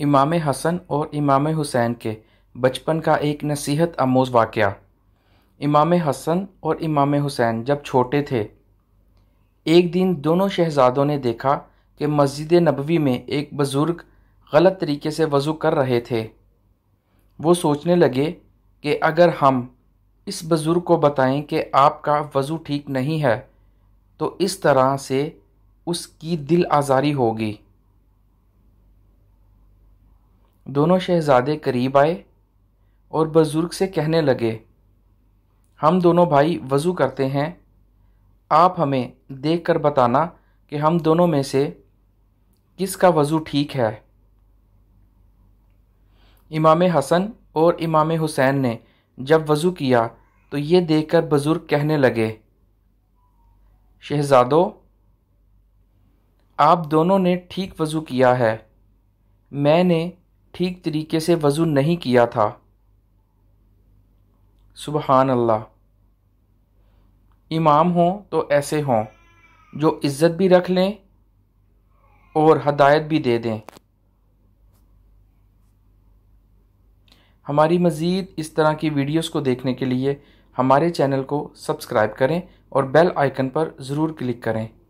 इमाम हसन और इमाम हुसैन के बचपन का एक नसीहत आमोज वाक़ इमाम हसन और इमाम हुसैन जब छोटे थे एक दिन दोनों शहजादों ने देखा कि मस्जिद नबवी में एक बुज़ुर्ग गलत तरीके से वज़ू कर रहे थे वो सोचने लगे कि अगर हम इस बुज़ुर्ग को बताएं कि आपका वज़ू ठीक नहीं है तो इस तरह से उसकी दिल आज़ारी होगी दोनों शहजादे करीब आए और बुज़ुर्ग से कहने लगे हम दोनों भाई वज़ू करते हैं आप हमें देख कर बताना कि हम दोनों में से किसका वज़ू ठीक है इमाम हसन और इमाम हुसैन ने जब वज़ू किया तो ये देखकर बुज़ुर्ग कहने लगे शहज़ादो आप दोनों ने ठीक वज़ू किया है मैंने ठीक तरीके से वज़ू नहीं किया था सुबहान अल्लाह इमाम हों तो ऐसे हों जो इज़्ज़त भी रख लें और हदायत भी दे दें हमारी मज़ीद इस तरह की वीडियोस को देखने के लिए हमारे चैनल को सब्सक्राइब करें और बेल आइकन पर ज़रूर क्लिक करें